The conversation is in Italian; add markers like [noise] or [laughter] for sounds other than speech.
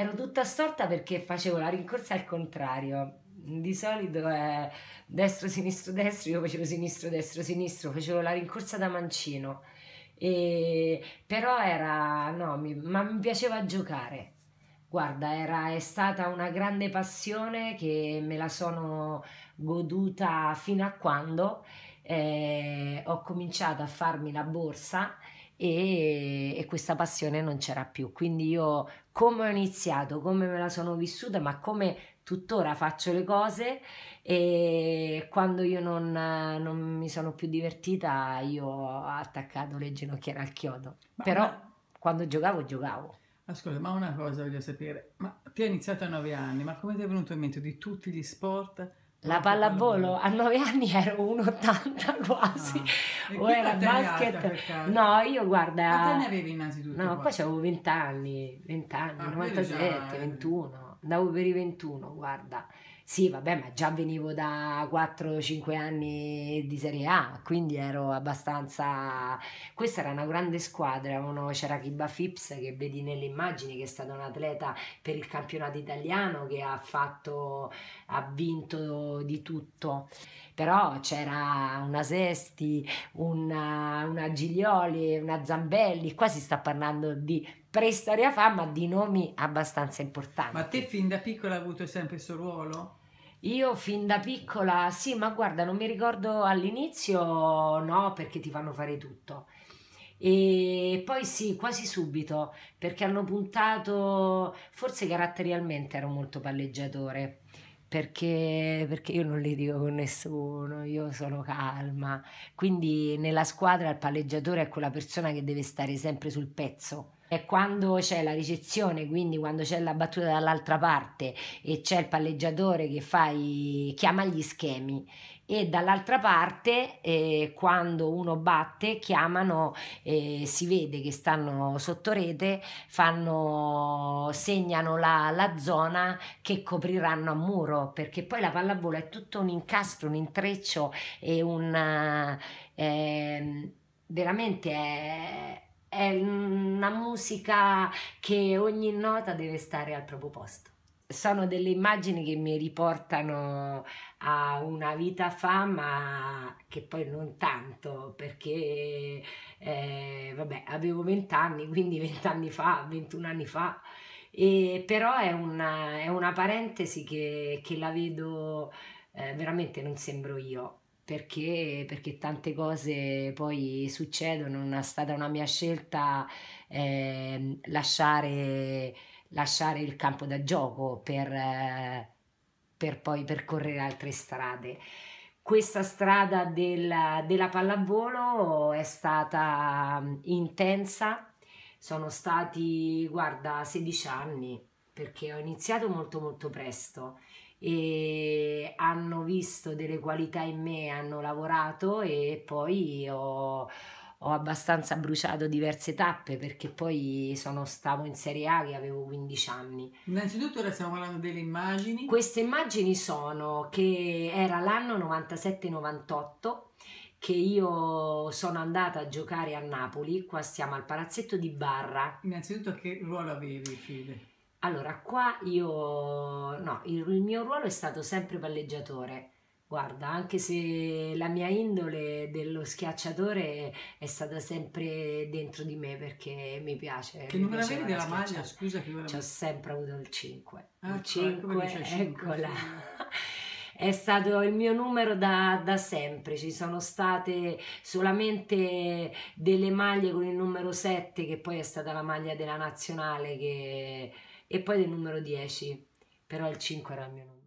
ero tutta storta perché facevo la rincorsa al contrario. Di solito è eh, destro, sinistro, destro, io facevo sinistro, destro, sinistro, facevo la rincorsa da mancino. E, però era, no, mi, ma mi piaceva giocare. Guarda, era, è stata una grande passione che me la sono goduta fino a quando eh, ho cominciato a farmi la borsa e, e questa passione non c'era più. Quindi io come ho iniziato, come me la sono vissuta, ma come tuttora faccio le cose e quando io non, non, mi sono più divertita io ho attaccato le ginocchiere al chiodo ma però ma... quando giocavo giocavo ascolta ma una cosa voglio sapere ma ti hai iniziato a nove anni ma come ti è venuto in mente di tutti gli sport la pallavolo a 9 anni ero 1,80 [laughs] ah. quasi. No. O era basket. No, io guarda. Ma te ne avevi innanzitutto? No, qua? poi avevo 20 anni, 20 anni, ah, 97, già... 21 andavo per i 21, guarda. Sì, vabbè, ma già venivo da 4-5 anni di Serie A, quindi ero abbastanza... Questa era una grande squadra, uno, c'era Kiba Fips che vedi nelle immagini che è stato un atleta per il campionato italiano che ha fatto, ha vinto di tutto. Però c'era una Sesti, una, una Giglioli, una Zambelli, qua si sta parlando di preistoria fa, ma di nomi abbastanza importanti. Ma te fin da piccola hai avuto sempre questo ruolo? Io fin da piccola, sì, ma guarda, non mi ricordo all'inizio, no, perché ti fanno fare tutto. E poi sì, quasi subito, perché hanno puntato, forse caratterialmente ero molto palleggiatore, perché, perché io non le dico con nessuno, io sono calma. Quindi nella squadra il palleggiatore è quella persona che deve stare sempre sul pezzo è quando c'è la ricezione, quindi quando c'è la battuta dall'altra parte e c'è il palleggiatore che fa i, chiama gli schemi e dall'altra parte eh, quando uno batte chiamano eh, si vede che stanno sotto rete fanno, segnano la, la, zona che copriranno a muro perché poi la pallavolo è tutto un incastro un intreccio e un eh, veramente è è una musica che ogni nota deve stare al proprio posto. Sono delle immagini che mi riportano a una vita fa, ma che poi non tanto, perché eh, vabbè, avevo 20 anni, quindi 20 anni fa, 21 anni fa, e, però è una, è una parentesi che, che la vedo eh, veramente non sembro io, perché, perché, tante cose poi succedono, è stata una mia scelta eh, lasciare, lasciare, il campo da gioco per, per poi percorrere altre strade. Questa strada della, della pallavolo è stata intensa, sono stati, guarda, 16 anni perché ho iniziato molto molto presto e hanno visto delle qualità in me, hanno lavorato e poi ho, ho abbastanza bruciato diverse tappe perché poi sono, stavo in Serie A che avevo 15 anni. Innanzitutto ora stiamo parlando delle immagini. Queste immagini sono che era l'anno 97-98 che io sono andata a giocare a Napoli, qua siamo al palazzetto di Barra. Innanzitutto che ruolo avevi Fide? Allora, qua io, no, il mio ruolo è stato sempre palleggiatore. Guarda, anche se la mia indole dello schiacciatore è stata sempre dentro di me perché mi piace. Che mi numero avevi della maglia? Scusa, che Ci ho sempre avuto il 5. Ah, il 5, ecco 5, ecco, eccola. [laughs] è stato il mio numero da, da, sempre. Ci sono state solamente delle maglie con il numero 7, che poi è stata la maglia della nazionale che e poi del numero 10, però il 5 era il mio numero.